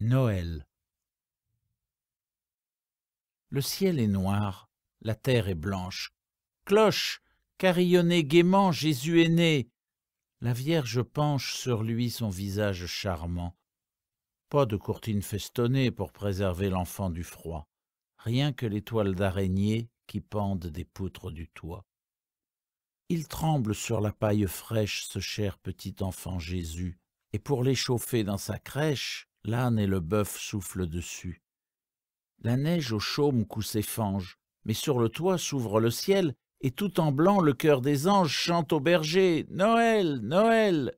Noël Le ciel est noir, la terre est blanche. Cloche, carillonnez gaiement, Jésus est né. La Vierge penche sur lui son visage charmant. Pas de courtine festonnée pour préserver l'enfant du froid, rien que l'étoile d'araignée qui pendent des poutres du toit. Il tremble sur la paille fraîche ce cher petit enfant Jésus, et pour l'échauffer dans sa crèche, l'âne et le bœuf soufflent dessus. La neige au chaume cousse ses fanges, mais sur le toit s'ouvre le ciel, et tout en blanc le cœur des anges chante au berger « Noël, Noël !»